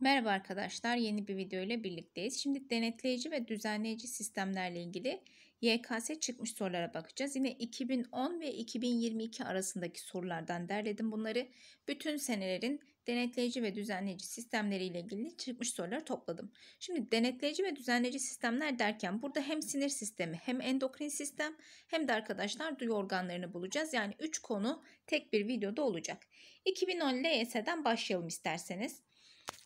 Merhaba arkadaşlar, yeni bir video ile birlikteyiz. Şimdi denetleyici ve düzenleyici sistemlerle ilgili YKS çıkmış sorulara bakacağız. Yine 2010 ve 2022 arasındaki sorulardan derledim bunları. Bütün senelerin denetleyici ve düzenleyici sistemleri ile ilgili çıkmış soruları topladım. Şimdi denetleyici ve düzenleyici sistemler derken burada hem sinir sistemi hem endokrin sistem hem de arkadaşlar duyu organlarını bulacağız. Yani 3 konu tek bir videoda olacak. 2010 LYS'den başlayalım isterseniz.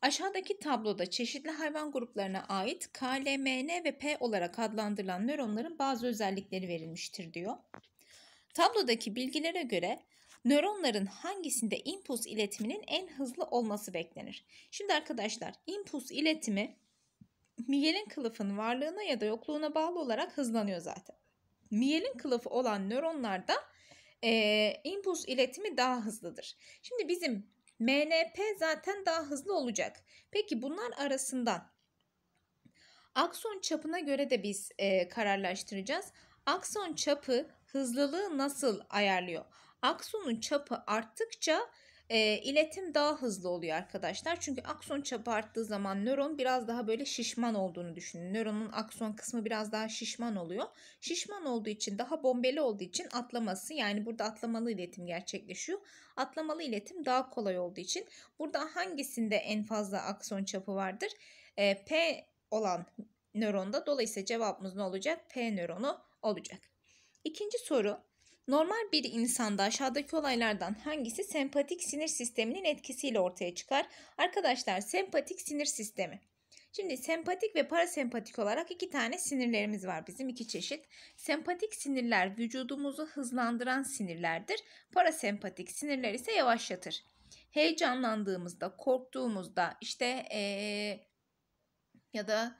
Aşağıdaki tabloda çeşitli hayvan gruplarına ait KLMN ve P olarak adlandırılan nöronların bazı özellikleri verilmiştir diyor. Tablodaki bilgilere göre nöronların hangisinde impuls iletiminin en hızlı olması beklenir? Şimdi arkadaşlar impuls iletimi miyelin kılıfın varlığına ya da yokluğuna bağlı olarak hızlanıyor zaten. Miyelin kılıfı olan nöronlarda e, impuls iletimi daha hızlıdır. Şimdi bizim MNP zaten daha hızlı olacak. Peki bunlar arasından akson çapına göre de biz e, kararlaştıracağız. Akson çapı hızlılığı nasıl ayarlıyor? Aksonun çapı arttıkça e, iletim daha hızlı oluyor arkadaşlar. Çünkü akson çapı arttığı zaman nöron biraz daha böyle şişman olduğunu düşünün. Nöronun akson kısmı biraz daha şişman oluyor. Şişman olduğu için daha bombeli olduğu için atlaması yani burada atlamalı iletim gerçekleşiyor. Atlamalı iletim daha kolay olduğu için burada hangisinde en fazla akson çapı vardır? E, P olan nöronda dolayısıyla cevabımız ne olacak? P nöronu olacak. İkinci soru Normal bir insanda aşağıdaki olaylardan hangisi sempatik sinir sisteminin etkisiyle ortaya çıkar? Arkadaşlar sempatik sinir sistemi. Şimdi sempatik ve parasempatik olarak iki tane sinirlerimiz var bizim iki çeşit. Sempatik sinirler vücudumuzu hızlandıran sinirlerdir. Parasempatik sinirler ise yavaşlatır. Heyecanlandığımızda, korktuğumuzda işte ee, ya da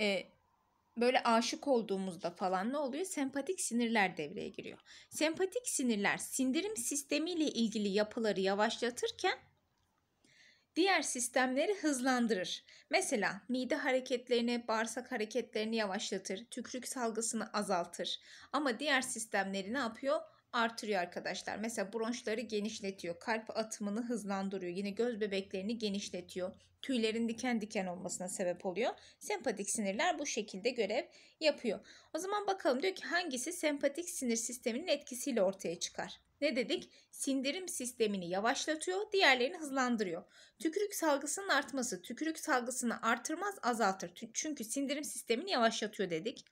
e, böyle aşık olduğumuzda falan ne oluyor? Sempatik sinirler devreye giriyor. Sempatik sinirler sindirim sistemiyle ilgili yapıları yavaşlatırken diğer sistemleri hızlandırır. Mesela mide hareketlerini, bağırsak hareketlerini yavaşlatır, tükürük salgısını azaltır. Ama diğer sistemleri ne yapıyor? artırıyor arkadaşlar. Mesela bronşları genişletiyor. Kalp atımını hızlandırıyor. Yine göz bebeklerini genişletiyor. Tüylerin diken diken olmasına sebep oluyor. Sempatik sinirler bu şekilde görev yapıyor. O zaman bakalım diyor ki hangisi sempatik sinir sisteminin etkisiyle ortaya çıkar? Ne dedik? Sindirim sistemini yavaşlatıyor, diğerlerini hızlandırıyor. Tükürük salgısının artması, tükürük salgısını artırmaz, azaltır. Çünkü sindirim sistemini yavaşlatıyor dedik.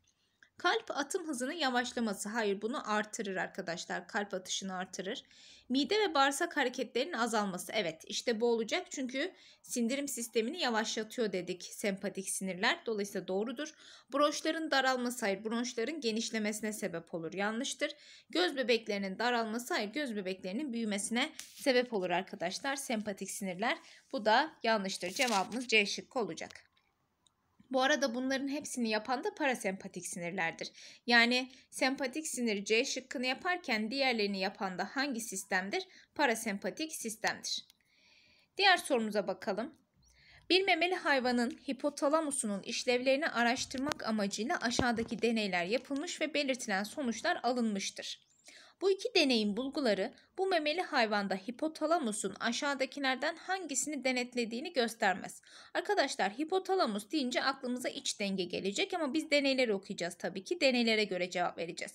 Kalp atım hızının yavaşlaması. Hayır bunu artırır arkadaşlar. Kalp atışını artırır. Mide ve bağırsak hareketlerinin azalması. Evet işte bu olacak çünkü sindirim sistemini yavaşlatıyor dedik sempatik sinirler. Dolayısıyla doğrudur. Bronşların daralması hayır bronşların genişlemesine sebep olur. Yanlıştır. Göz bebeklerinin daralması hayır göz bebeklerinin büyümesine sebep olur arkadaşlar. Sempatik sinirler. Bu da yanlıştır. Cevabımız C şıkkı olacak. Bu arada bunların hepsini yapan da parasempatik sinirlerdir. Yani sempatik sinir C şıkkını yaparken diğerlerini yapan da hangi sistemdir? Parasempatik sistemdir. Diğer sorumuza bakalım. Bir memeli hayvanın hipotalamusunun işlevlerini araştırmak amacıyla aşağıdaki deneyler yapılmış ve belirtilen sonuçlar alınmıştır. Bu iki deneyin bulguları bu memeli hayvanda hipotalamusun aşağıdakilerden hangisini denetlediğini göstermez. Arkadaşlar hipotalamus deyince aklımıza iç denge gelecek ama biz deneyleri okuyacağız tabii ki deneylere göre cevap vereceğiz.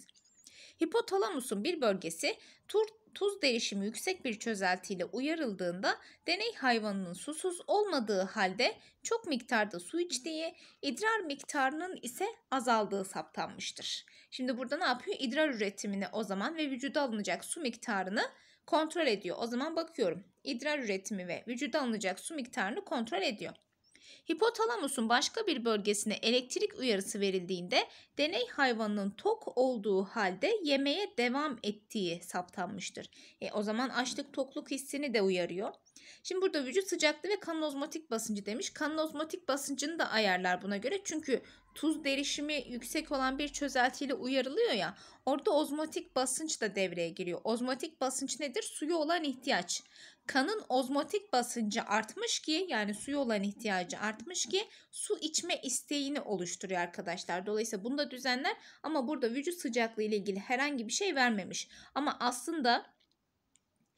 Hipotalamusun bir bölgesi tur, tuz derişimi yüksek bir çözeltiyle uyarıldığında deney hayvanının susuz olmadığı halde çok miktarda su içtiği, idrar miktarının ise azaldığı saptanmıştır. Şimdi burada ne yapıyor? İdrar üretimini o zaman ve vücuda alınacak su miktarını kontrol ediyor. O zaman bakıyorum. İdrar üretimi ve vücuda alınacak su miktarını kontrol ediyor. Hipotalamusun başka bir bölgesine elektrik uyarısı verildiğinde deney hayvanının tok olduğu halde yemeğe devam ettiği saptanmıştır. E, o zaman açlık tokluk hissini de uyarıyor. Şimdi burada vücut sıcaklığı ve kan ozmotik basıncı demiş. Kan ozmotik basıncını da ayarlar buna göre. Çünkü tuz derişimi yüksek olan bir çözeltiyle uyarılıyor ya. Orada ozmotik basınç da devreye giriyor. Ozmotik basınç nedir? Suyu olan ihtiyaç. Kanın ozmotik basıncı artmış ki yani suyu olan ihtiyacı artmış ki su içme isteğini oluşturuyor arkadaşlar. Dolayısıyla bunu da düzenler ama burada vücut sıcaklığı ile ilgili herhangi bir şey vermemiş. Ama aslında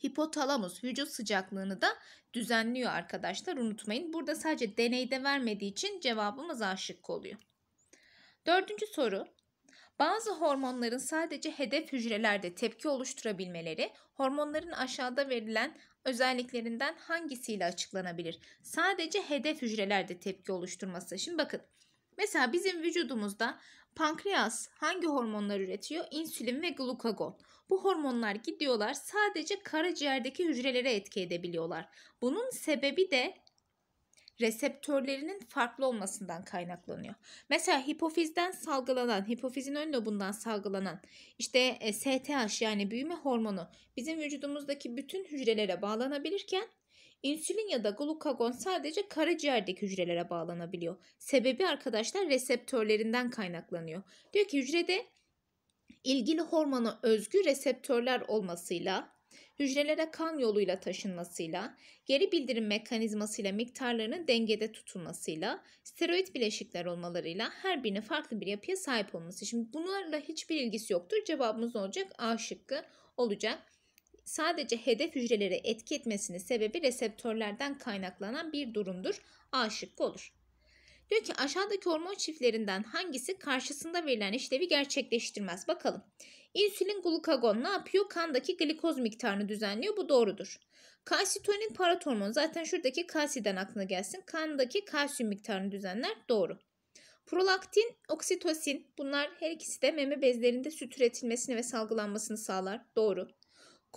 hipotalamus vücut sıcaklığını da düzenliyor arkadaşlar unutmayın. Burada sadece deneyde vermediği için cevabımız A oluyor. Dördüncü soru. Bazı hormonların sadece hedef hücrelerde tepki oluşturabilmeleri hormonların aşağıda verilen özelliklerinden hangisiyle açıklanabilir? Sadece hedef hücrelerde tepki oluşturması. Şimdi bakın mesela bizim vücudumuzda pankreas hangi hormonlar üretiyor? İnsülin ve glukagon. Bu hormonlar gidiyorlar sadece karaciğerdeki hücrelere etki edebiliyorlar. Bunun sebebi de reseptörlerinin farklı olmasından kaynaklanıyor. Mesela hipofizden salgılanan, hipofizin ön lobundan salgılanan işte e, STH yani büyüme hormonu bizim vücudumuzdaki bütün hücrelere bağlanabilirken insülin ya da glukagon sadece karaciğerdeki hücrelere bağlanabiliyor. Sebebi arkadaşlar reseptörlerinden kaynaklanıyor. Diyor ki hücrede ilgili hormona özgü reseptörler olmasıyla, hücrelere kan yoluyla taşınmasıyla, geri bildirim mekanizmasıyla miktarlarının dengede tutulmasıyla, steroid bileşikler olmalarıyla her birine farklı bir yapıya sahip olması. Şimdi bunlarla hiçbir ilgisi yoktur. Cevabımız olacak A şıkkı olacak. Sadece hedef hücrelere etki etmesinin sebebi reseptörlerden kaynaklanan bir durumdur. A şıkkı olur. Diyor ki aşağıdaki hormon çiftlerinden hangisi karşısında verilen işlevi gerçekleştirmez? Bakalım. İnsülin glukagon ne yapıyor? Kandaki glikoz miktarını düzenliyor. Bu doğrudur. Kalsitonin paratormon zaten şuradaki kalsiden aklına gelsin. Kandaki kalsiyum miktarını düzenler. Doğru. Prolaktin, oksitosin bunlar her ikisi de meme bezlerinde süt üretilmesini ve salgılanmasını sağlar. Doğru.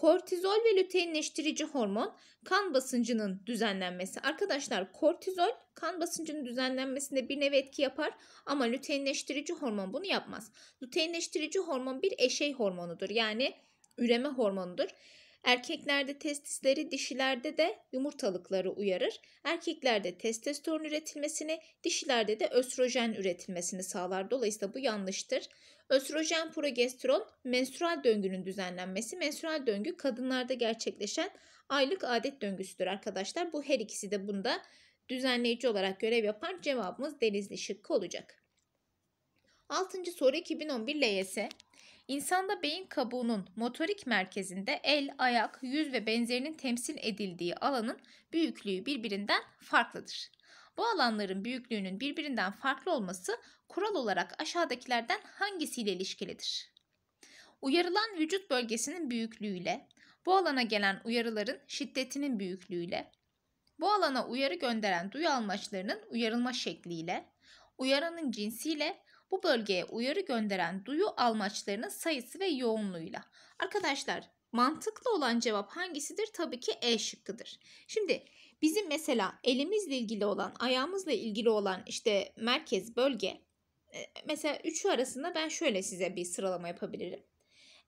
Kortizol ve luteinleştirici hormon kan basıncının düzenlenmesi. Arkadaşlar kortizol kan basıncının düzenlenmesinde bir nevi etki yapar ama luteinleştirici hormon bunu yapmaz. Luteinleştirici hormon bir eşey hormonudur yani üreme hormonudur. Erkeklerde testisleri, dişilerde de yumurtalıkları uyarır. Erkeklerde testosteron üretilmesini, dişilerde de östrojen üretilmesini sağlar. Dolayısıyla bu yanlıştır. Östrojen, progesteron, menstrual döngünün düzenlenmesi. Menstrual döngü kadınlarda gerçekleşen aylık adet döngüsüdür arkadaşlar. Bu her ikisi de bunda düzenleyici olarak görev yapan cevabımız denizli şıkkı olacak. Altıncı soru 2011 LYS. İnsanda beyin kabuğunun motorik merkezinde el, ayak, yüz ve benzerinin temsil edildiği alanın büyüklüğü birbirinden farklıdır. Bu alanların büyüklüğünün birbirinden farklı olması kural olarak aşağıdakilerden hangisiyle ilişkilidir? Uyarılan vücut bölgesinin büyüklüğüyle, bu alana gelen uyarıların şiddetinin büyüklüğüyle, bu alana uyarı gönderen duyu almaçlarının uyarılma şekliyle, uyaranın cinsiyle, bu bölgeye uyarı gönderen duyu almaçlarının sayısı ve yoğunluğuyla. Arkadaşlar Mantıklı olan cevap hangisidir? Tabii ki E şıkkıdır. Şimdi bizim mesela elimizle ilgili olan, ayağımızla ilgili olan işte merkez, bölge e, mesela üçü arasında ben şöyle size bir sıralama yapabilirim.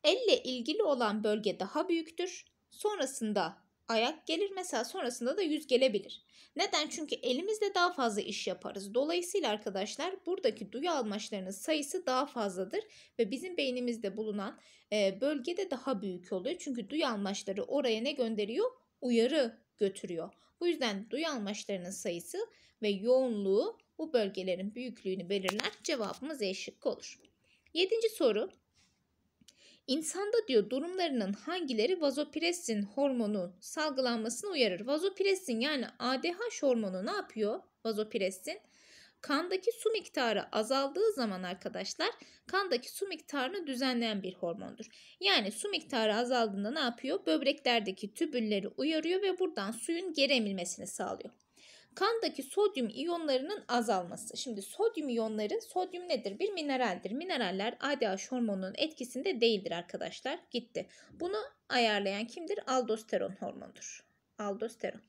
Elle ilgili olan bölge daha büyüktür. Sonrasında ayak gelir mesela sonrasında da yüz gelebilir. Neden? Çünkü elimizde daha fazla iş yaparız. Dolayısıyla arkadaşlar buradaki duyu almaçlarının sayısı daha fazladır ve bizim beynimizde bulunan e, bölge de daha büyük oluyor. Çünkü duyu almaçları oraya ne gönderiyor? Uyarı götürüyor. Bu yüzden duyu almaçlarının sayısı ve yoğunluğu bu bölgelerin büyüklüğünü belirler. Cevabımız eşit olur. Yedinci soru İnsanda diyor durumlarının hangileri vazopressin hormonu salgılanmasını uyarır. Vazopressin yani ADH hormonu ne yapıyor? Vazopressin kandaki su miktarı azaldığı zaman arkadaşlar kandaki su miktarını düzenleyen bir hormondur. Yani su miktarı azaldığında ne yapıyor? Böbreklerdeki tübülleri uyarıyor ve buradan suyun geri emilmesini sağlıyor kandaki sodyum iyonlarının azalması. Şimdi sodyum iyonları, sodyum nedir? Bir mineraldir. Mineraller ADH hormonunun etkisinde değildir arkadaşlar. Gitti. Bunu ayarlayan kimdir? Aldosteron hormonudur. Aldosteron.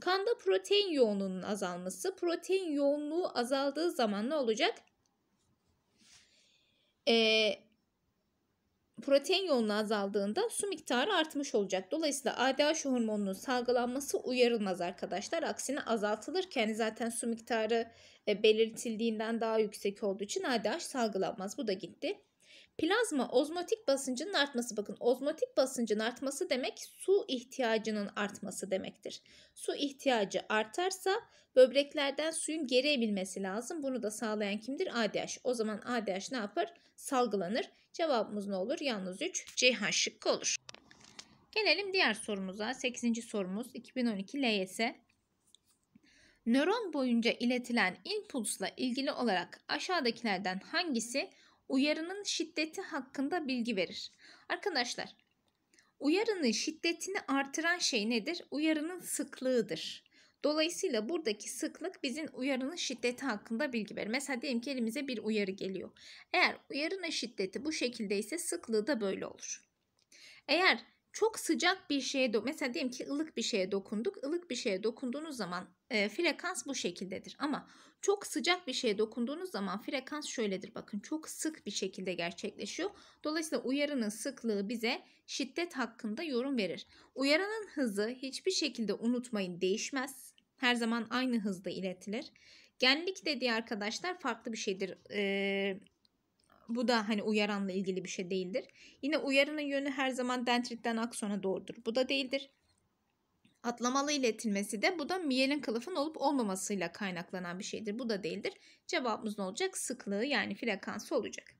Kanda protein yoğunluğunun azalması. Protein yoğunluğu azaldığı zaman ne olacak? Eee protein yoğunluğu azaldığında su miktarı artmış olacak. Dolayısıyla ADH hormonunun salgılanması uyarılmaz arkadaşlar. Aksine azaltılırken zaten su miktarı e, belirtildiğinden daha yüksek olduğu için ADH salgılanmaz. Bu da gitti. Plazma ozmotik basıncının artması bakın ozmotik basıncın artması demek su ihtiyacının artması demektir. Su ihtiyacı artarsa böbreklerden suyun geri lazım. Bunu da sağlayan kimdir? ADH. O zaman ADH ne yapar? Salgılanır. Cevabımız ne olur? Yalnız 3 Ceyhan şıkkı olur. Gelelim diğer sorumuza. 8. sorumuz 2012 LYS. Nöron boyunca iletilen impulsla ilgili olarak aşağıdakilerden hangisi uyarının şiddeti hakkında bilgi verir? Arkadaşlar uyarının şiddetini artıran şey nedir? Uyarının sıklığıdır. Dolayısıyla buradaki sıklık bizim uyarının şiddeti hakkında bilgi verir. Mesela diyelim ki elimize bir uyarı geliyor. Eğer uyarının şiddeti bu şekildeyse sıklığı da böyle olur. Eğer çok sıcak bir şeye, mesela diyelim ki ılık bir şeye dokunduk. ılık bir şeye dokunduğunuz zaman e, frekans bu şekildedir. Ama çok sıcak bir şeye dokunduğunuz zaman frekans şöyledir bakın çok sık bir şekilde gerçekleşiyor. Dolayısıyla uyarının sıklığı bize şiddet hakkında yorum verir. Uyaranın hızı hiçbir şekilde unutmayın değişmez. Her zaman aynı hızda iletilir. Genlik dediği arkadaşlar farklı bir şeydir. Ee, bu da hani uyaranla ilgili bir şey değildir. Yine uyarının yönü her zaman dentritten aksona doğrudur. Bu da değildir atlamalı iletilmesi de bu da miyelin kılıfın olup olmamasıyla kaynaklanan bir şeydir. Bu da değildir. Cevabımız ne olacak? Sıklığı yani frekansı olacak.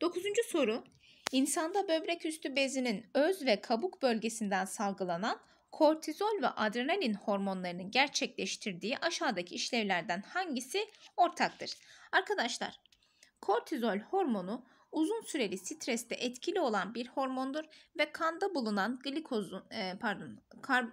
Dokuzuncu soru. İnsanda böbrek üstü bezinin öz ve kabuk bölgesinden salgılanan kortizol ve adrenalin hormonlarının gerçekleştirdiği aşağıdaki işlevlerden hangisi ortaktır? Arkadaşlar, kortizol hormonu uzun süreli streste etkili olan bir hormondur ve kanda bulunan glikozun e, pardon kar,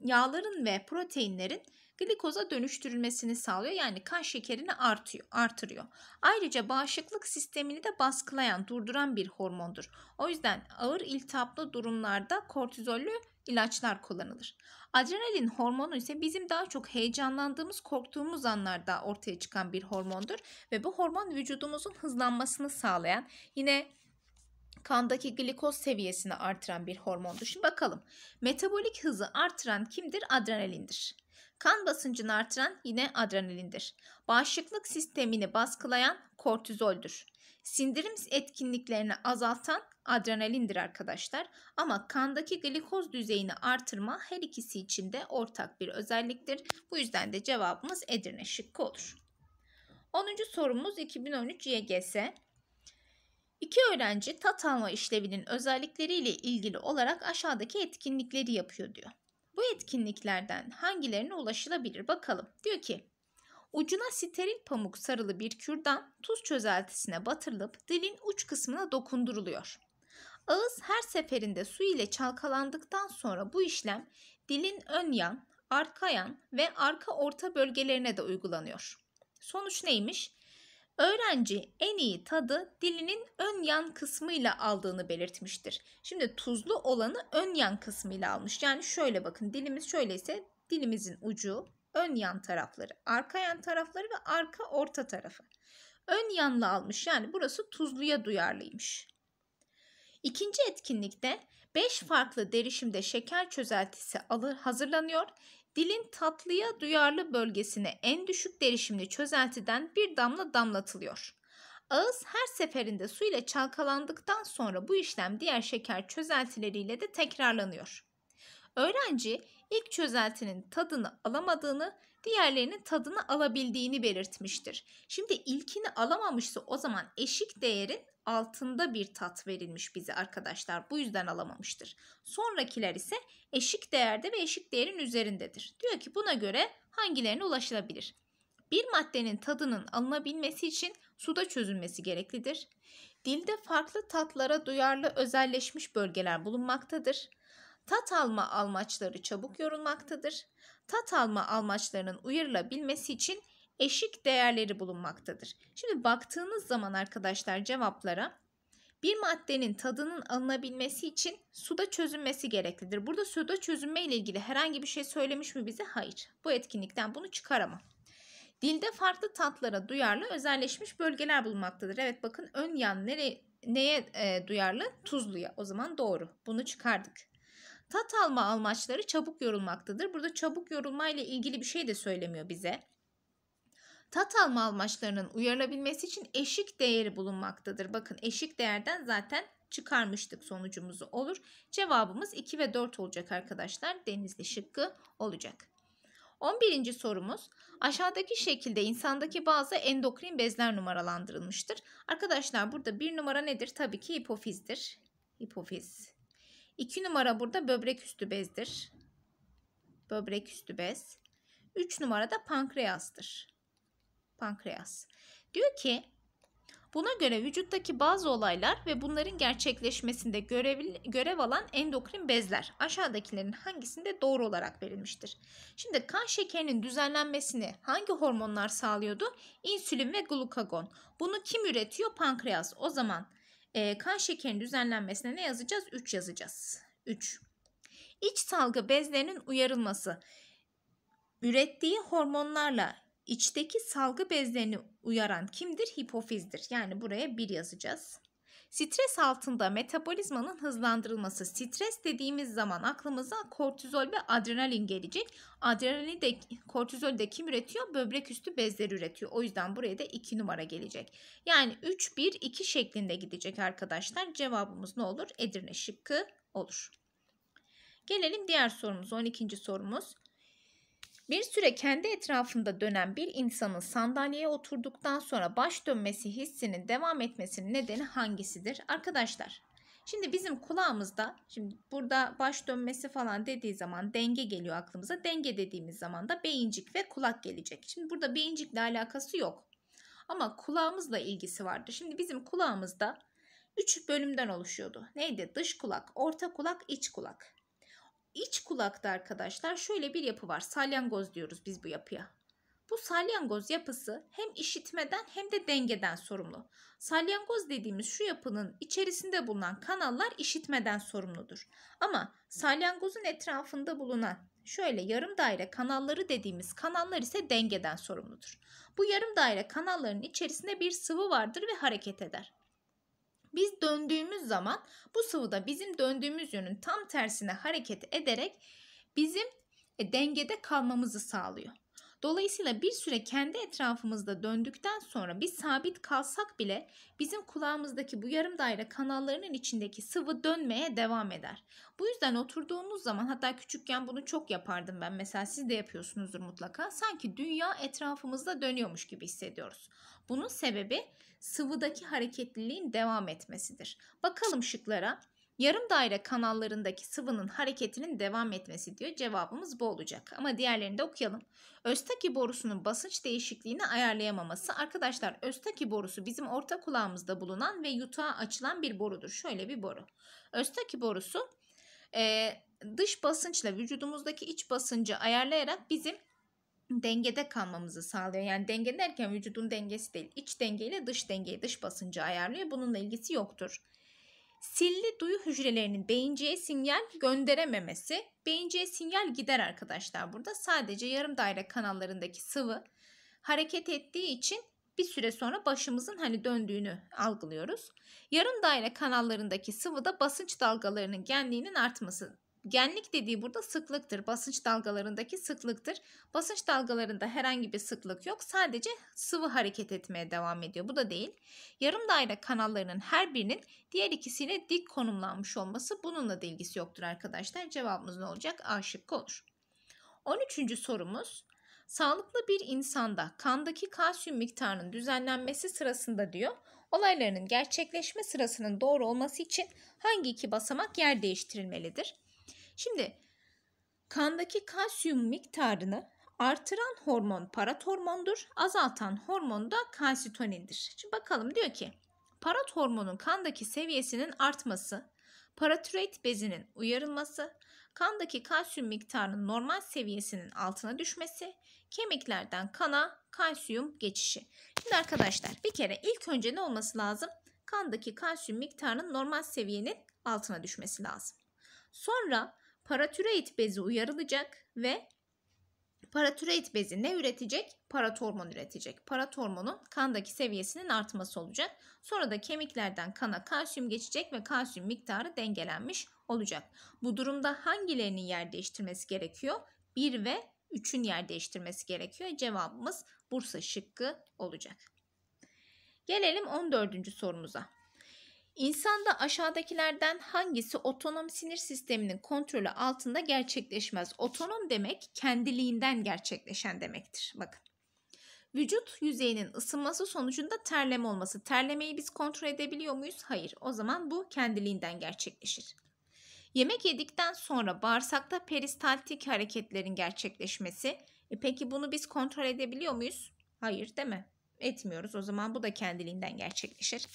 yağların ve proteinlerin glikoza dönüştürülmesini sağlıyor. Yani kan şekerini artıyor, artırıyor. Ayrıca bağışıklık sistemini de baskılayan, durduran bir hormondur. O yüzden ağır iltihaplı durumlarda kortizollü ilaçlar kullanılır. Adrenalin hormonu ise bizim daha çok heyecanlandığımız, korktuğumuz anlarda ortaya çıkan bir hormondur ve bu hormon vücudumuzun hızlanmasını sağlayan, yine kandaki glikoz seviyesini artıran bir hormondur. Şimdi bakalım. Metabolik hızı artıran kimdir? Adrenalindir. Kan basıncını artıran yine adrenalindir. Bağışıklık sistemini baskılayan kortizoldür. Sindirim etkinliklerini azaltan adrenalindir arkadaşlar. Ama kandaki glikoz düzeyini artırma her ikisi için de ortak bir özelliktir. Bu yüzden de cevabımız Edirne şıkkı olur. 10. sorumuz 2013 YGS. İki öğrenci tat alma işlevinin özellikleriyle ilgili olarak aşağıdaki etkinlikleri yapıyor diyor. Bu etkinliklerden hangilerine ulaşılabilir bakalım. Diyor ki ucuna steril pamuk sarılı bir kürdan tuz çözeltisine batırılıp dilin uç kısmına dokunduruluyor. Ağız her seferinde su ile çalkalandıktan sonra bu işlem dilin ön yan, arka yan ve arka orta bölgelerine de uygulanıyor. Sonuç neymiş? Öğrenci en iyi tadı dilinin ön yan kısmıyla aldığını belirtmiştir. Şimdi tuzlu olanı ön yan kısmıyla almış. Yani şöyle bakın dilimiz şöyleyse dilimizin ucu ön yan tarafları, arka yan tarafları ve arka orta tarafı. Ön yanlı almış yani burası tuzluya duyarlıymış. İkinci etkinlikte 5 farklı derişimde şeker çözeltisi alır hazırlanıyor. Dilin tatlıya duyarlı bölgesine en düşük derişimli çözeltiden bir damla damlatılıyor. Ağız her seferinde su ile çalkalandıktan sonra bu işlem diğer şeker çözeltileriyle de tekrarlanıyor. Öğrenci ilk çözeltinin tadını alamadığını, diğerlerinin tadını alabildiğini belirtmiştir. Şimdi ilkini alamamışsa o zaman eşik değerin altında bir tat verilmiş bize arkadaşlar. Bu yüzden alamamıştır. Sonrakiler ise eşik değerde ve eşik değerin üzerindedir. Diyor ki buna göre hangilerine ulaşılabilir? Bir maddenin tadının alınabilmesi için suda çözülmesi gereklidir. Dilde farklı tatlara duyarlı özelleşmiş bölgeler bulunmaktadır. Tat alma almaçları çabuk yorulmaktadır. Tat alma almaçlarının uyarılabilmesi için eşik değerleri bulunmaktadır. Şimdi baktığınız zaman arkadaşlar cevaplara bir maddenin tadının alınabilmesi için suda çözünmesi gereklidir. Burada suda çözünme ile ilgili herhangi bir şey söylemiş mi bize? Hayır. Bu etkinlikten bunu çıkaramam. Dilde farklı tatlara duyarlı özelleşmiş bölgeler bulunmaktadır. Evet bakın ön yan nereye neye e, duyarlı? Tuzluya. O zaman doğru. Bunu çıkardık. Tat alma amaçları çabuk yorulmaktadır. Burada çabuk yorulma ile ilgili bir şey de söylemiyor bize. Tatal mal maçlarının uyarılabilmesi için eşik değeri bulunmaktadır. Bakın eşik değerden zaten çıkarmıştık sonucumuzu olur. Cevabımız 2 ve 4 olacak arkadaşlar. Denizli şıkkı olacak. 11. sorumuz aşağıdaki şekilde insandaki bazı endokrin bezler numaralandırılmıştır. Arkadaşlar burada bir numara nedir? Tabii ki hipofizdir. Hipofiz. 2 numara burada böbrek üstü bezdir. Böbrek üstü bez. 3 numara da pankreastır pankreas. Diyor ki Buna göre vücuttaki bazı olaylar ve bunların gerçekleşmesinde görev, görev alan endokrin bezler aşağıdakilerin hangisinde doğru olarak verilmiştir? Şimdi kan şekerinin düzenlenmesini hangi hormonlar sağlıyordu? İnsülin ve glukagon. Bunu kim üretiyor? Pankreas. O zaman e, kan şekerinin düzenlenmesine ne yazacağız? 3 yazacağız. 3. İç salgı bezlerinin uyarılması. Ürettiği hormonlarla içteki salgı bezlerini uyaran kimdir? Hipofizdir. Yani buraya bir yazacağız. Stres altında metabolizmanın hızlandırılması. Stres dediğimiz zaman aklımıza kortizol ve adrenalin gelecek. Adrenalin de kortizol de kim üretiyor? Böbrek üstü bezler üretiyor. O yüzden buraya da 2 numara gelecek. Yani 3 1 2 şeklinde gidecek arkadaşlar. Cevabımız ne olur? Edirne şıkkı olur. Gelelim diğer sorumuz 12. sorumuz. Bir süre kendi etrafında dönen bir insanın sandalyeye oturduktan sonra baş dönmesi hissinin devam etmesinin nedeni hangisidir? Arkadaşlar Şimdi bizim kulağımızda şimdi burada baş dönmesi falan dediği zaman denge geliyor aklımıza. Denge dediğimiz zaman da beyincik ve kulak gelecek. Şimdi burada beyincikle alakası yok. Ama kulağımızla ilgisi vardı. Şimdi bizim kulağımızda 3 bölümden oluşuyordu. Neydi? Dış kulak, orta kulak, iç kulak. İç kulakta arkadaşlar şöyle bir yapı var. Salyangoz diyoruz biz bu yapıya. Bu salyangoz yapısı hem işitmeden hem de dengeden sorumlu. Salyangoz dediğimiz şu yapının içerisinde bulunan kanallar işitmeden sorumludur. Ama salyangozun etrafında bulunan şöyle yarım daire kanalları dediğimiz kanallar ise dengeden sorumludur. Bu yarım daire kanalların içerisinde bir sıvı vardır ve hareket eder. Biz döndüğümüz zaman bu sıvıda bizim döndüğümüz yönün tam tersine hareket ederek bizim e, dengede kalmamızı sağlıyor. Dolayısıyla bir süre kendi etrafımızda döndükten sonra biz sabit kalsak bile bizim kulağımızdaki bu yarım daire kanallarının içindeki sıvı dönmeye devam eder. Bu yüzden oturduğunuz zaman hatta küçükken bunu çok yapardım ben mesela siz de yapıyorsunuzdur mutlaka. Sanki dünya etrafımızda dönüyormuş gibi hissediyoruz. Bunun sebebi sıvıdaki hareketliliğin devam etmesidir. Bakalım şıklara. Yarım daire kanallarındaki sıvının hareketinin devam etmesi diyor. Cevabımız bu olacak. Ama diğerlerini de okuyalım. Östaki borusunun basınç değişikliğini ayarlayamaması. Arkadaşlar östaki borusu bizim orta kulağımızda bulunan ve yutağa açılan bir borudur. Şöyle bir boru. Östaki borusu e, dış basınçla vücudumuzdaki iç basıncı ayarlayarak bizim dengede kalmamızı sağlıyor. Yani denge derken vücudun dengesi değil. İç dengeyle dış dengeyi, dış basıncı ayarlıyor. Bununla ilgisi yoktur. Silli duyu hücrelerinin beyinciye sinyal gönderememesi. Beyinciye sinyal gider arkadaşlar burada. Sadece yarım daire kanallarındaki sıvı hareket ettiği için bir süre sonra başımızın hani döndüğünü algılıyoruz. Yarım daire kanallarındaki sıvıda basınç dalgalarının genliğinin artması Genlik dediği burada sıklıktır. Basınç dalgalarındaki sıklıktır. Basınç dalgalarında herhangi bir sıklık yok. Sadece sıvı hareket etmeye devam ediyor. Bu da değil. Yarım daire kanallarının her birinin diğer ikisiyle dik konumlanmış olması bununla da ilgisi yoktur arkadaşlar. Cevabımız ne olacak? A şıkkı olur. 13. sorumuz. Sağlıklı bir insanda kandaki kalsiyum miktarının düzenlenmesi sırasında diyor, olayların gerçekleşme sırasının doğru olması için hangi iki basamak yer değiştirilmelidir? Şimdi kandaki kalsiyum miktarını artıran hormon parat hormondur. Azaltan hormon da kalsitonindir. Şimdi bakalım diyor ki parat hormonun kandaki seviyesinin artması, paratiroid bezinin uyarılması, kandaki kalsiyum miktarının normal seviyesinin altına düşmesi, kemiklerden kana kalsiyum geçişi. Şimdi arkadaşlar bir kere ilk önce ne olması lazım? Kandaki kalsiyum miktarının normal seviyenin altına düşmesi lazım. Sonra paratüreid bezi uyarılacak ve paratüreid bezi ne üretecek? Paratormon üretecek. Paratormonun kandaki seviyesinin artması olacak. Sonra da kemiklerden kana kalsiyum geçecek ve kalsiyum miktarı dengelenmiş olacak. Bu durumda hangilerinin yer değiştirmesi gerekiyor? 1 ve 3'ün yer değiştirmesi gerekiyor. Cevabımız Bursa şıkkı olacak. Gelelim 14. sorumuza. İnsanda aşağıdakilerden hangisi otonom sinir sisteminin kontrolü altında gerçekleşmez? Otonom demek kendiliğinden gerçekleşen demektir. Bakın. Vücut yüzeyinin ısınması sonucunda terleme olması. Terlemeyi biz kontrol edebiliyor muyuz? Hayır. O zaman bu kendiliğinden gerçekleşir. Yemek yedikten sonra bağırsakta peristaltik hareketlerin gerçekleşmesi. E peki bunu biz kontrol edebiliyor muyuz? Hayır, değil mi? etmiyoruz. O zaman bu da kendiliğinden gerçekleşir.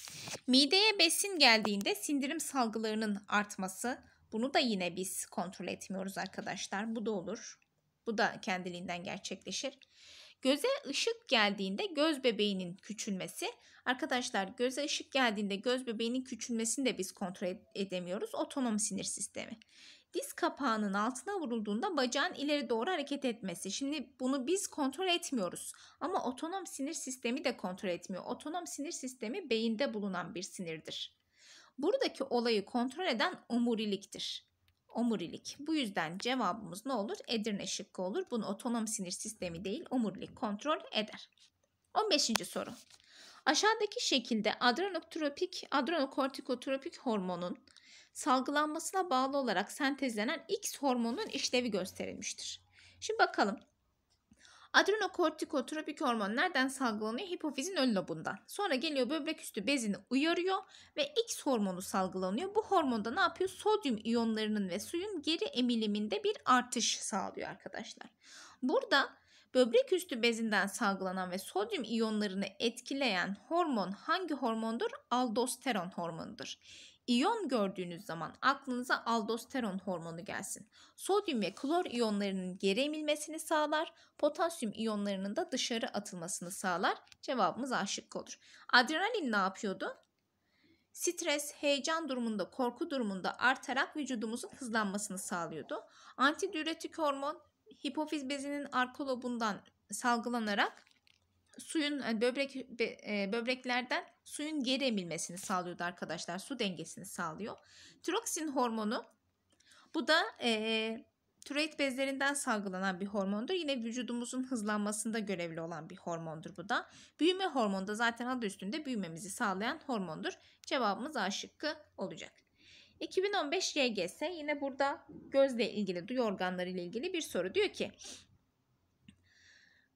Mideye besin geldiğinde sindirim salgılarının artması. Bunu da yine biz kontrol etmiyoruz arkadaşlar. Bu da olur. Bu da kendiliğinden gerçekleşir. Göze ışık geldiğinde göz bebeğinin küçülmesi. Arkadaşlar göze ışık geldiğinde göz bebeğinin küçülmesini de biz kontrol edemiyoruz. Otonom sinir sistemi diz kapağının altına vurulduğunda bacağın ileri doğru hareket etmesi. Şimdi bunu biz kontrol etmiyoruz ama otonom sinir sistemi de kontrol etmiyor. Otonom sinir sistemi beyinde bulunan bir sinirdir. Buradaki olayı kontrol eden omuriliktir. Omurilik. Bu yüzden cevabımız ne olur? Edirne şıkkı olur. Bunu otonom sinir sistemi değil omurilik kontrol eder. 15. soru. Aşağıdaki şekilde adrenokortikotropik hormonun salgılanmasına bağlı olarak sentezlenen X hormonunun işlevi gösterilmiştir. Şimdi bakalım. Adrenokortikotropik hormon nereden salgılanıyor? Hipofizin ön lobundan. Sonra geliyor böbrek üstü bezini uyarıyor ve X hormonu salgılanıyor. Bu hormonda ne yapıyor? Sodyum iyonlarının ve suyun geri emiliminde bir artış sağlıyor arkadaşlar. Burada böbrek üstü bezinden salgılanan ve sodyum iyonlarını etkileyen hormon hangi hormondur? Aldosteron hormonudur. İyon gördüğünüz zaman aklınıza aldosteron hormonu gelsin. Sodyum ve klor iyonlarının geri emilmesini sağlar, potasyum iyonlarının da dışarı atılmasını sağlar. Cevabımız A şıkkı olur. Adrenalin ne yapıyordu? Stres, heyecan durumunda, korku durumunda artarak vücudumuzun hızlanmasını sağlıyordu. Antidiüretik hormon hipofiz bezinin arka lobundan salgılanarak suyun e, böbrek e, böbreklerden suyun geri emilmesini sağlıyordu arkadaşlar. Su dengesini sağlıyor. Tiroksin hormonu bu da e, türeyt bezlerinden salgılanan bir hormondur. Yine vücudumuzun hızlanmasında görevli olan bir hormondur bu da. Büyüme hormonu da zaten adı üstünde büyümemizi sağlayan hormondur. Cevabımız A şıkkı olacak. 2015 YGS yine burada gözle ilgili, duyu organları ile ilgili bir soru diyor ki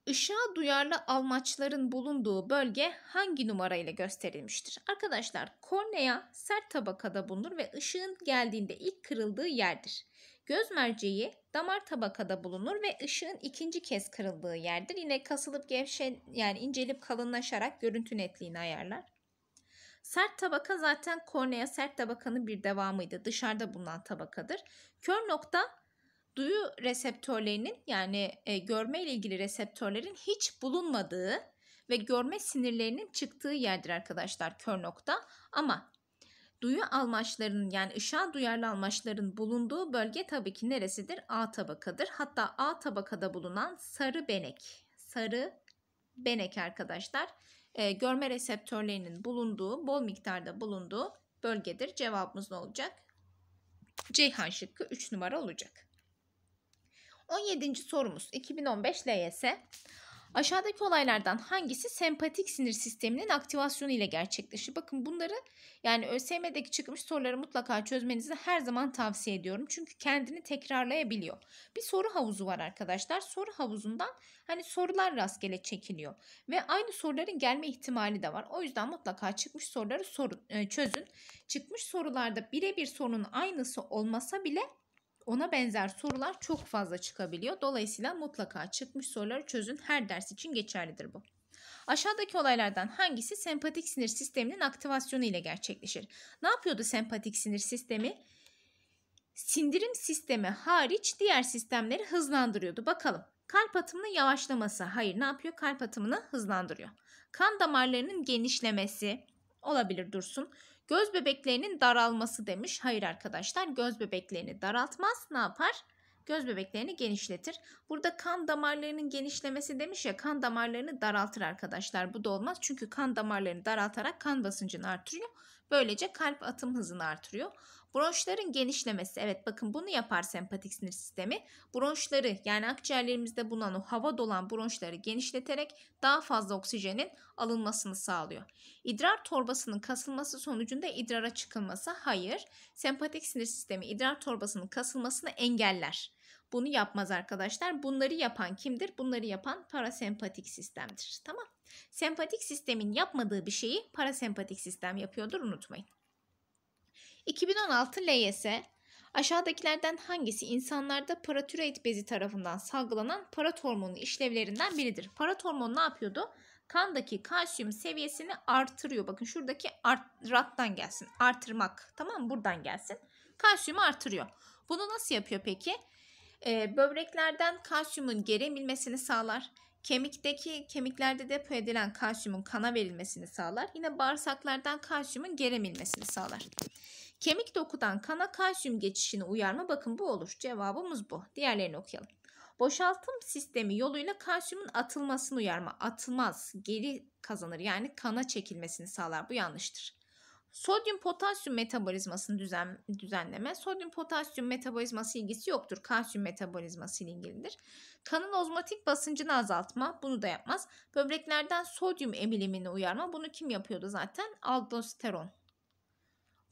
Işığa duyarlı almaçların bulunduğu bölge hangi numara ile gösterilmiştir? Arkadaşlar kornea sert tabakada bulunur ve ışığın geldiğinde ilk kırıldığı yerdir. Göz merceği damar tabakada bulunur ve ışığın ikinci kez kırıldığı yerdir. Yine kasılıp gevşen yani incelip kalınlaşarak görüntü netliğini ayarlar. Sert tabaka zaten kornea sert tabakanın bir devamıydı. Dışarıda bulunan tabakadır. Kör nokta duyu reseptörlerinin yani e, görme ile ilgili reseptörlerin hiç bulunmadığı ve görme sinirlerinin çıktığı yerdir arkadaşlar kör nokta. Ama duyu almaçlarının yani ışığa duyarlı almaçların bulunduğu bölge tabii ki neresidir? A tabakadır. Hatta A tabakada bulunan sarı benek. Sarı benek arkadaşlar e, görme reseptörlerinin bulunduğu bol miktarda bulunduğu bölgedir. Cevabımız ne olacak? Ceyhan şıkkı 3 numara olacak. 17. sorumuz 2015 LYS. Aşağıdaki olaylardan hangisi sempatik sinir sisteminin aktivasyonu ile gerçekleşir? Bakın bunları yani ÖSYM'deki çıkmış soruları mutlaka çözmenizi her zaman tavsiye ediyorum. Çünkü kendini tekrarlayabiliyor. Bir soru havuzu var arkadaşlar. Soru havuzundan hani sorular rastgele çekiliyor. Ve aynı soruların gelme ihtimali de var. O yüzden mutlaka çıkmış soruları sorun, e, çözün. Çıkmış sorularda birebir sorunun aynısı olmasa bile ona benzer sorular çok fazla çıkabiliyor. Dolayısıyla mutlaka çıkmış soruları çözün. Her ders için geçerlidir bu. Aşağıdaki olaylardan hangisi sempatik sinir sisteminin aktivasyonu ile gerçekleşir? Ne yapıyordu sempatik sinir sistemi? Sindirim sistemi hariç diğer sistemleri hızlandırıyordu. Bakalım. Kalp atımının yavaşlaması. Hayır ne yapıyor? Kalp atımını hızlandırıyor. Kan damarlarının genişlemesi olabilir dursun. Göz bebeklerinin daralması demiş. Hayır arkadaşlar göz bebeklerini daraltmaz. Ne yapar? Göz bebeklerini genişletir. Burada kan damarlarının genişlemesi demiş ya kan damarlarını daraltır arkadaşlar. Bu da olmaz çünkü kan damarlarını daraltarak kan basıncını artırıyor. Böylece kalp atım hızını artırıyor. Bronşların genişlemesi. Evet bakın bunu yapar sempatik sinir sistemi. Bronşları yani akciğerlerimizde bulunan o hava dolan bronşları genişleterek daha fazla oksijenin alınmasını sağlıyor. İdrar torbasının kasılması sonucunda idrara çıkılması hayır. Sempatik sinir sistemi idrar torbasının kasılmasını engeller. Bunu yapmaz arkadaşlar. Bunları yapan kimdir? Bunları yapan parasempatik sistemdir. Tamam. Sempatik sistemin yapmadığı bir şeyi parasempatik sistem yapıyordur unutmayın. 2016 LYS aşağıdakilerden hangisi insanlarda paratüreid bezi tarafından salgılanan parat hormonu işlevlerinden biridir? Parat hormonu ne yapıyordu? Kandaki kalsiyum seviyesini artırıyor. Bakın şuradaki art, rattan gelsin. Artırmak. Tamam mı? Buradan gelsin. Kalsiyumu artırıyor. Bunu nasıl yapıyor peki? Ee, böbreklerden kalsiyumun geri emilmesini sağlar. Kemikteki kemiklerde depo edilen kalsiyumun kana verilmesini sağlar. Yine bağırsaklardan kalsiyumun geri emilmesini sağlar. Kemik dokudan kana kalsiyum geçişini uyarma bakın bu olur. Cevabımız bu. Diğerlerini okuyalım. Boşaltım sistemi yoluyla kalsiyumun atılmasını uyarma. Atılmaz, geri kazanır yani kana çekilmesini sağlar. Bu yanlıştır. Sodyum potasyum metabolizmasını düzen, düzenleme. Sodyum potasyum metabolizması ilgisi yoktur. Kalsiyum metabolizması ile ilgilidir. Kanın ozmotik basıncını azaltma. Bunu da yapmaz. Böbreklerden sodyum emilimini uyarma. Bunu kim yapıyordu zaten? Aldosteron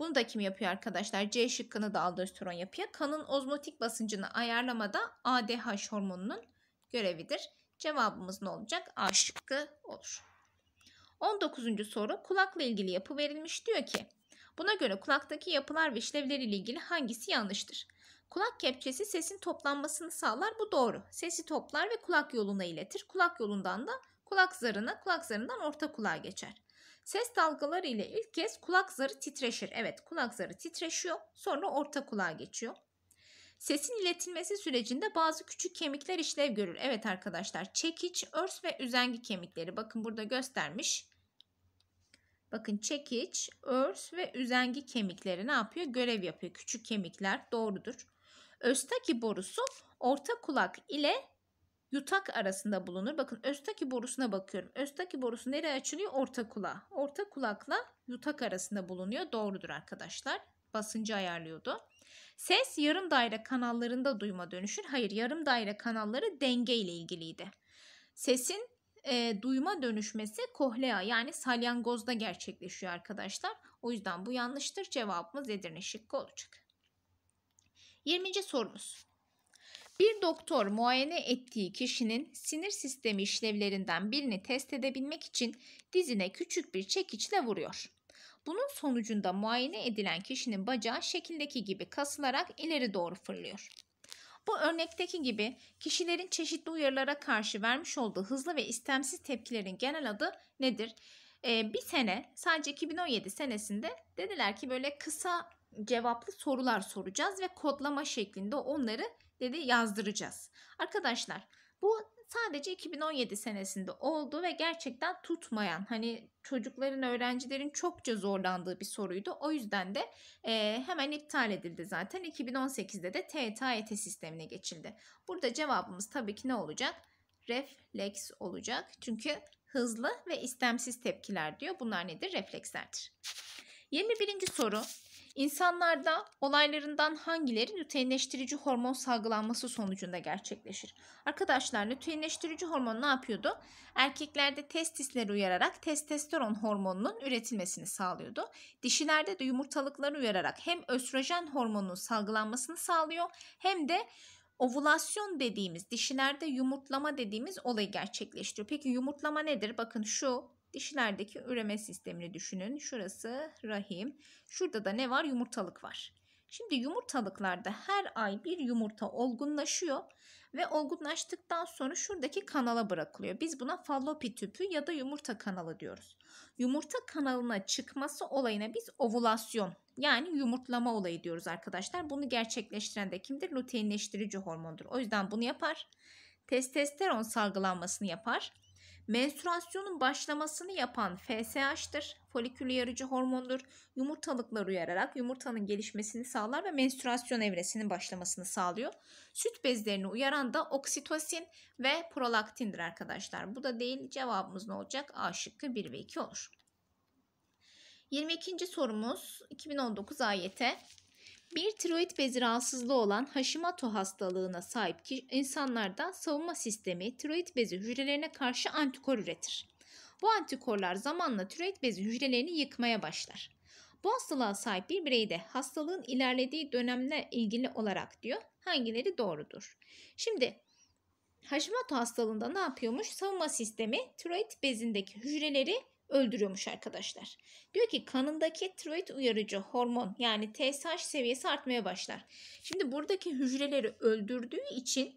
bunu da kim yapıyor arkadaşlar? C şıkkını da aldosteron yapıyor. Kanın ozmotik basıncını ayarlamada ADH hormonunun görevidir. Cevabımız ne olacak? A şıkkı olur. 19. soru kulakla ilgili yapı verilmiş diyor ki Buna göre kulaktaki yapılar ve işlevleriyle ilgili hangisi yanlıştır? Kulak kepçesi sesin toplanmasını sağlar bu doğru. Sesi toplar ve kulak yoluna iletir. Kulak yolundan da kulak zarına, kulak zarından orta kulağa geçer. Ses dalgaları ile ilk kez kulak zarı titreşir. Evet kulak zarı titreşiyor sonra orta kulağa geçiyor. Sesin iletilmesi sürecinde bazı küçük kemikler işlev görür. Evet arkadaşlar çekiç, örs ve üzengi kemikleri bakın burada göstermiş. Bakın çekiç, örs ve üzengi kemikleri ne yapıyor? Görev yapıyor. Küçük kemikler doğrudur. Östaki borusu orta kulak ile yutak arasında bulunur. Bakın östaki borusuna bakıyorum. Östaki borusu nereye açılıyor? Orta kulağa. Orta kulakla yutak arasında bulunuyor. Doğrudur arkadaşlar. Basıncı ayarlıyordu. Ses yarım daire kanallarında duyma dönüşür. Hayır yarım daire kanalları denge ile ilgiliydi. Sesin e, duyuma dönüşmesi kohlea yani salyangozda gerçekleşiyor arkadaşlar. O yüzden bu yanlıştır. Cevabımız Edirne şıkkı olacak. 20. sorumuz. Bir doktor muayene ettiği kişinin sinir sistemi işlevlerinden birini test edebilmek için dizine küçük bir çekiçle vuruyor. Bunun sonucunda muayene edilen kişinin bacağı şekildeki gibi kasılarak ileri doğru fırlıyor. Bu örnekteki gibi kişilerin çeşitli uyarılara karşı vermiş olduğu hızlı ve istemsiz tepkilerin genel adı nedir? Ee, bir sene sadece 2017 senesinde dediler ki böyle kısa cevaplı sorular soracağız ve kodlama şeklinde onları dedi yazdıracağız. Arkadaşlar bu sadece 2017 senesinde oldu ve gerçekten tutmayan hani çocukların öğrencilerin çokça zorlandığı bir soruydu. O yüzden de e, hemen iptal edildi zaten. 2018'de de TET e sistemine geçildi. Burada cevabımız tabii ki ne olacak? Refleks olacak. Çünkü hızlı ve istemsiz tepkiler diyor. Bunlar nedir? Reflekslerdir. 21. soru İnsanlarda olaylarından hangileri lüteinleştirici hormon salgılanması sonucunda gerçekleşir? Arkadaşlar lüteinleştirici hormon ne yapıyordu? Erkeklerde testisleri uyararak testosteron hormonunun üretilmesini sağlıyordu. Dişilerde de yumurtalıkları uyararak hem östrojen hormonunun salgılanmasını sağlıyor hem de ovulasyon dediğimiz dişilerde yumurtlama dediğimiz olayı gerçekleştiriyor. Peki yumurtlama nedir? Bakın şu Dişilerdeki üreme sistemini düşünün. Şurası rahim. Şurada da ne var? Yumurtalık var. Şimdi yumurtalıklarda her ay bir yumurta olgunlaşıyor ve olgunlaştıktan sonra şuradaki kanala bırakılıyor. Biz buna fallopi tüpü ya da yumurta kanalı diyoruz. Yumurta kanalına çıkması olayına biz ovulasyon yani yumurtlama olayı diyoruz arkadaşlar. Bunu gerçekleştiren de kimdir? Luteinleştirici hormondur. O yüzden bunu yapar. Testosteron salgılanmasını yapar. Menstruasyonun başlamasını yapan FSH'tır. Folikül uyarıcı hormondur. Yumurtalıklar uyararak yumurtanın gelişmesini sağlar ve menstruasyon evresinin başlamasını sağlıyor. Süt bezlerini uyaran da oksitosin ve prolaktindir arkadaşlar. Bu da değil cevabımız ne olacak? A şıkkı 1 ve 2 olur. 22. sorumuz 2019 AYT. Bir tiroid bezi rahatsızlığı olan Hashimoto hastalığına sahip ki insanlarda savunma sistemi tiroid bezi hücrelerine karşı antikor üretir. Bu antikorlar zamanla tiroid bezi hücrelerini yıkmaya başlar. Bu hastalığa sahip bir bireyde hastalığın ilerlediği dönemle ilgili olarak diyor hangileri doğrudur. Şimdi Hashimoto hastalığında ne yapıyormuş? Savunma sistemi tiroid bezindeki hücreleri öldürüyormuş arkadaşlar. Diyor ki kanındaki tiroid uyarıcı hormon yani TSH seviyesi artmaya başlar. Şimdi buradaki hücreleri öldürdüğü için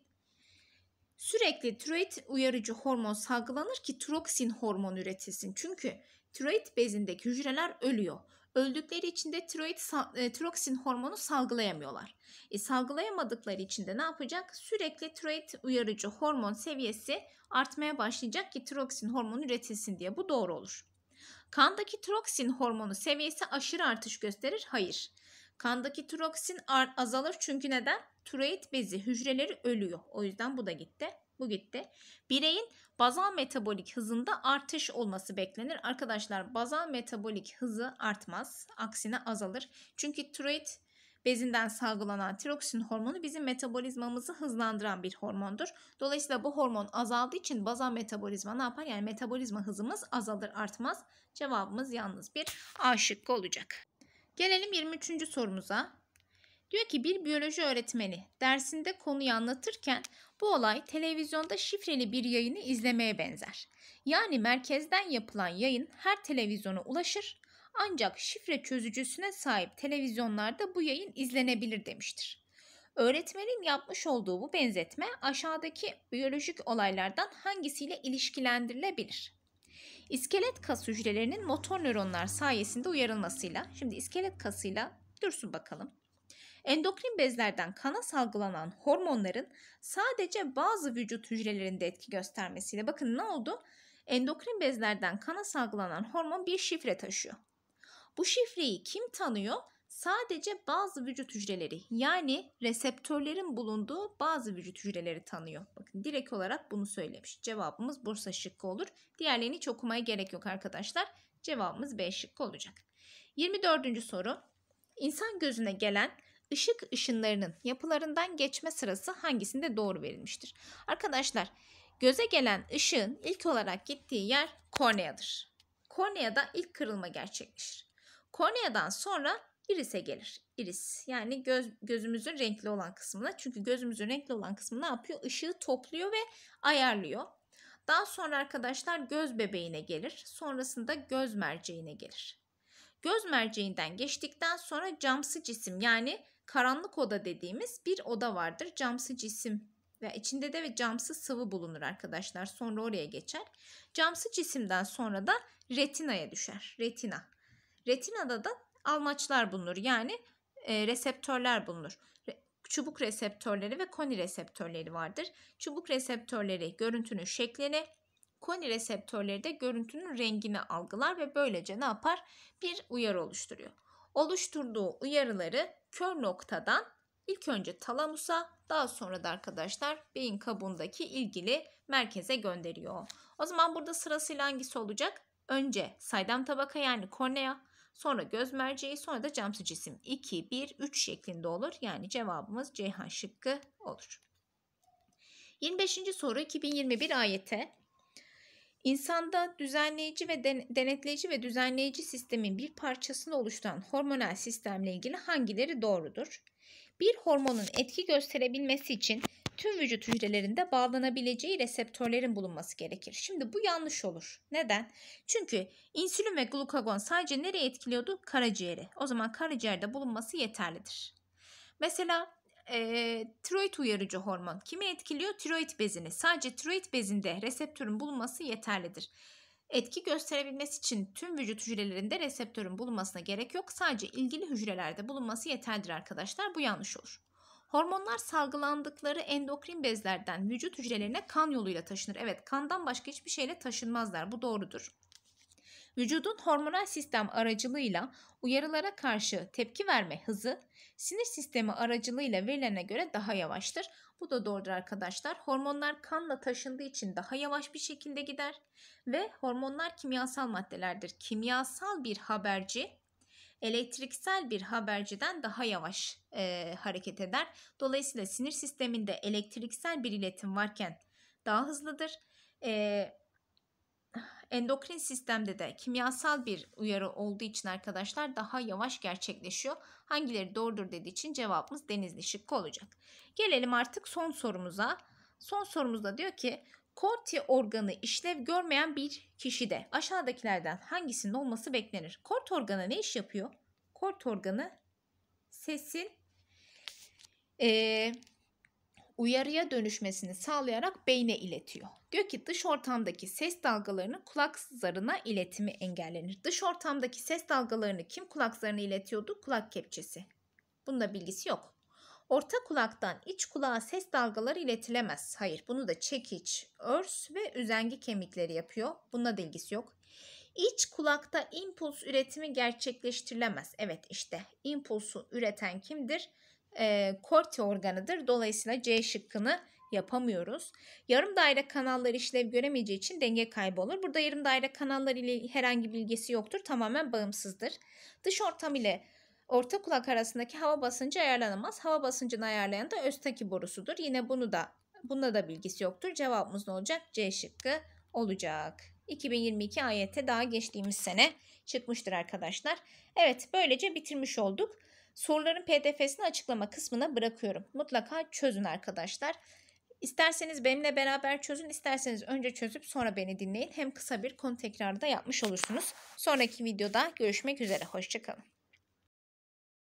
sürekli tiroid uyarıcı hormon salgılanır ki troksin hormon üretilsin. Çünkü tiroid bezindeki hücreler ölüyor. Öldükleri için de tiroid e, tiroksin hormonu salgılayamıyorlar. E, salgılayamadıkları için de ne yapacak? Sürekli tiroid uyarıcı hormon seviyesi artmaya başlayacak ki tiroksin hormonu üretilsin diye. Bu doğru olur. Kandaki tiroksin hormonu seviyesi aşırı artış gösterir. Hayır. Kandaki tiroksin azalır çünkü neden? Tiroid bezi hücreleri ölüyor. O yüzden bu da gitti. Bu gitti. Bireyin bazal metabolik hızında artış olması beklenir. Arkadaşlar bazal metabolik hızı artmaz. Aksine azalır. Çünkü tiroid bezinden salgılanan tiroksin hormonu bizim metabolizmamızı hızlandıran bir hormondur. Dolayısıyla bu hormon azaldığı için bazal metabolizma ne yapar? Yani metabolizma hızımız azalır artmaz. Cevabımız yalnız bir A şıkkı olacak. Gelelim 23. sorumuza. Diyor ki bir biyoloji öğretmeni dersinde konuyu anlatırken bu olay televizyonda şifreli bir yayını izlemeye benzer. Yani merkezden yapılan yayın her televizyona ulaşır ancak şifre çözücüsüne sahip televizyonlarda bu yayın izlenebilir demiştir. Öğretmenin yapmış olduğu bu benzetme aşağıdaki biyolojik olaylardan hangisiyle ilişkilendirilebilir? İskelet kas hücrelerinin motor nöronlar sayesinde uyarılmasıyla, şimdi iskelet kasıyla dursun bakalım. Endokrin bezlerden kana salgılanan hormonların sadece bazı vücut hücrelerinde etki göstermesiyle bakın ne oldu? Endokrin bezlerden kana salgılanan hormon bir şifre taşıyor. Bu şifreyi kim tanıyor? Sadece bazı vücut hücreleri yani reseptörlerin bulunduğu bazı vücut hücreleri tanıyor. Bakın direkt olarak bunu söylemiş. Cevabımız Bursa şıkkı olur. Diğerlerini hiç okumaya gerek yok arkadaşlar. Cevabımız B şıkkı olacak. 24. soru. İnsan gözüne gelen Işık ışınlarının yapılarından geçme sırası hangisinde doğru verilmiştir? Arkadaşlar göze gelen ışığın ilk olarak gittiği yer korneadır. Korneada ilk kırılma gerçekleşir. Korneadan sonra irise gelir. Iris yani göz, gözümüzün renkli olan kısmına. Çünkü gözümüzün renkli olan kısmı ne yapıyor? Işığı topluyor ve ayarlıyor. Daha sonra arkadaşlar göz bebeğine gelir. Sonrasında göz merceğine gelir. Göz merceğinden geçtikten sonra camsı cisim yani karanlık oda dediğimiz bir oda vardır. Camsı cisim ve içinde de ve camsı sıvı bulunur arkadaşlar. Sonra oraya geçer. Camsı cisimden sonra da retinaya düşer. Retina. Retinada da almaçlar bulunur. Yani e, reseptörler bulunur. Re, çubuk reseptörleri ve koni reseptörleri vardır. Çubuk reseptörleri görüntünün şeklini, koni reseptörleri de görüntünün rengini algılar ve böylece ne yapar? Bir uyarı oluşturuyor oluşturduğu uyarıları kör noktadan ilk önce talamusa daha sonra da arkadaşlar beyin kabuğundaki ilgili merkeze gönderiyor. O zaman burada sırasıyla hangisi olacak? Önce saydam tabaka yani kornea, sonra göz merceği, sonra da camsı cisim. 2, 1, 3 şeklinde olur. Yani cevabımız Ceyhan şıkkı olur. 25. soru 2021 ayete İnsanda düzenleyici ve denetleyici ve düzenleyici sistemin bir parçasını oluşturan hormonal sistemle ilgili hangileri doğrudur? Bir hormonun etki gösterebilmesi için tüm vücut hücrelerinde bağlanabileceği reseptörlerin bulunması gerekir. Şimdi bu yanlış olur. Neden? Çünkü insülin ve glukagon sadece nereye etkiliyordu? Karaciğeri. O zaman karaciğerde bulunması yeterlidir. Mesela e, tiroid uyarıcı hormon. Kimi etkiliyor? Tiroid bezini. Sadece tiroid bezinde reseptörün bulunması yeterlidir. Etki gösterebilmesi için tüm vücut hücrelerinde reseptörün bulunmasına gerek yok. Sadece ilgili hücrelerde bulunması yeterlidir arkadaşlar. Bu yanlış olur. Hormonlar salgılandıkları endokrin bezlerden vücut hücrelerine kan yoluyla taşınır. Evet kandan başka hiçbir şeyle taşınmazlar. Bu doğrudur. Vücudun hormonal sistem aracılığıyla uyarılara karşı tepki verme hızı sinir sistemi aracılığıyla verilene göre daha yavaştır. Bu da doğrudur arkadaşlar. Hormonlar kanla taşındığı için daha yavaş bir şekilde gider ve hormonlar kimyasal maddelerdir. Kimyasal bir haberci elektriksel bir haberciden daha yavaş e, hareket eder. Dolayısıyla sinir sisteminde elektriksel bir iletim varken daha hızlıdır. E, Endokrin sistemde de kimyasal bir uyarı olduğu için arkadaşlar daha yavaş gerçekleşiyor. Hangileri doğrudur dediği için cevabımız denizli şıkkı olacak. Gelelim artık son sorumuza. Son sorumuzda diyor ki Korti organı işlev görmeyen bir kişide aşağıdakilerden hangisinin olması beklenir? Kort organı ne iş yapıyor? Kort organı sesin ee, uyarıya dönüşmesini sağlayarak beyne iletiyor. Diyor ki dış ortamdaki ses dalgalarının kulak zarına iletimi engellenir. Dış ortamdaki ses dalgalarını kim kulak zarına iletiyordu? Kulak kepçesi. Bunda bilgisi yok. Orta kulaktan iç kulağa ses dalgaları iletilemez. Hayır bunu da çekiç, örs ve üzengi kemikleri yapıyor. Bunda da ilgisi yok. İç kulakta impuls üretimi gerçekleştirilemez. Evet işte impulsu üreten kimdir? e, korti organıdır. Dolayısıyla C şıkkını yapamıyoruz. Yarım daire kanalları işlev göremeyeceği için denge kaybı olur. Burada yarım daire kanalları ile herhangi bir ilgisi yoktur. Tamamen bağımsızdır. Dış ortam ile orta kulak arasındaki hava basıncı ayarlanamaz. Hava basıncını ayarlayan da östaki borusudur. Yine bunu da bunda da bilgisi yoktur. Cevabımız ne olacak? C şıkkı olacak. 2022 AYT daha geçtiğimiz sene çıkmıştır arkadaşlar. Evet böylece bitirmiş olduk. Soruların pdf'sini açıklama kısmına bırakıyorum. Mutlaka çözün arkadaşlar. İsterseniz benimle beraber çözün, isterseniz önce çözüp sonra beni dinleyin. Hem kısa bir konu tekrarı da yapmış olursunuz. Sonraki videoda görüşmek üzere, hoşçakalın.